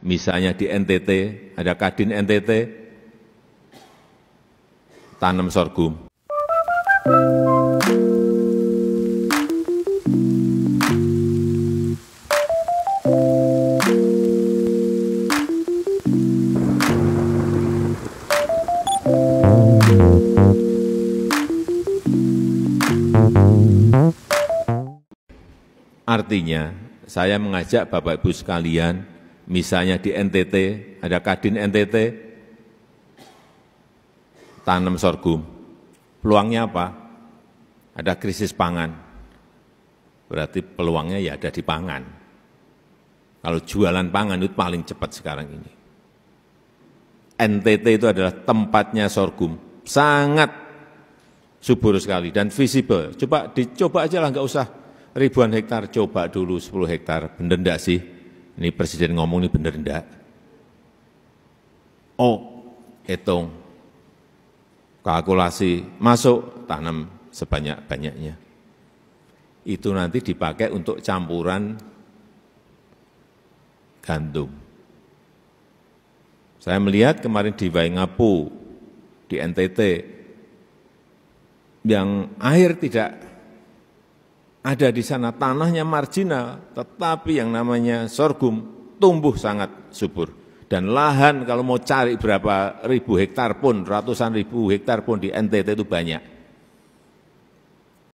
Misalnya di NTT, ada Kadin NTT, tanam sorghum. Artinya, saya mengajak Bapak Ibu sekalian misalnya di NTT, ada Kadin NTT, tanam sorghum. Peluangnya apa? Ada krisis pangan. Berarti peluangnya ya ada di pangan. Kalau jualan pangan itu paling cepat sekarang ini. NTT itu adalah tempatnya sorghum. Sangat subur sekali dan visible. Coba dicoba aja lah, nggak usah ribuan hektar, coba dulu 10 hektar, bener enggak sih? Ini presiden ngomong ini benar enggak? Oh, hitung. Kalkulasi masuk tanam sebanyak-banyaknya. Itu nanti dipakai untuk campuran gandum. Saya melihat kemarin di Waingapu, di NTT, yang air tidak ada di sana tanahnya marginal, tetapi yang namanya sorghum tumbuh sangat subur. Dan lahan kalau mau cari berapa ribu hektar pun, ratusan ribu hektar pun di NTT itu banyak.